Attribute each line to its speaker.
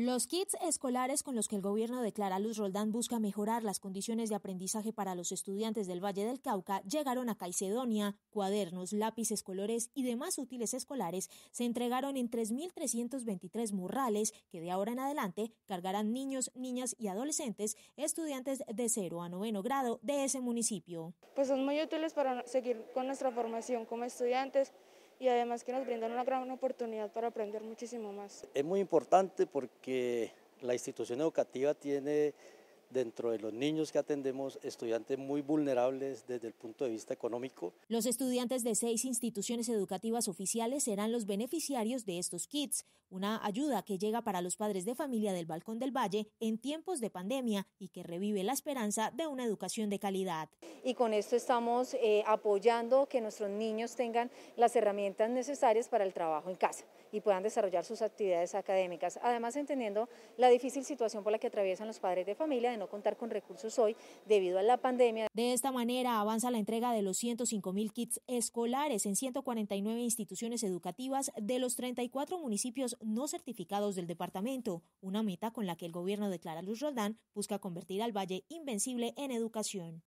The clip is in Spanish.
Speaker 1: Los kits escolares con los que el gobierno de Clara Luz Roldán busca mejorar las condiciones de aprendizaje para los estudiantes del Valle del Cauca llegaron a Caicedonia. Cuadernos, lápices, colores y demás útiles escolares se entregaron en 3.323 murrales que de ahora en adelante cargarán niños, niñas y adolescentes, estudiantes de 0 a 9 grado de ese municipio.
Speaker 2: Pues son muy útiles para seguir con nuestra formación como estudiantes y además que nos brindan una gran oportunidad para aprender muchísimo más.
Speaker 3: Es muy importante porque la institución educativa tiene dentro de los niños que atendemos, estudiantes muy vulnerables desde el punto de vista económico.
Speaker 1: Los estudiantes de seis instituciones educativas oficiales serán los beneficiarios de estos kits, una ayuda que llega para los padres de familia del Balcón del Valle en tiempos de pandemia y que revive la esperanza de una educación de calidad.
Speaker 4: Y con esto estamos eh, apoyando que nuestros niños tengan las herramientas necesarias para el trabajo en casa y puedan desarrollar sus actividades académicas, además entendiendo la difícil situación por la que atraviesan los padres de familia no contar con recursos hoy debido a la
Speaker 1: pandemia. De esta manera avanza la entrega de los 105 mil kits escolares en 149 instituciones educativas de los 34 municipios no certificados del departamento, una meta con la que el gobierno de Clara Luz Roldán busca convertir al Valle Invencible en educación.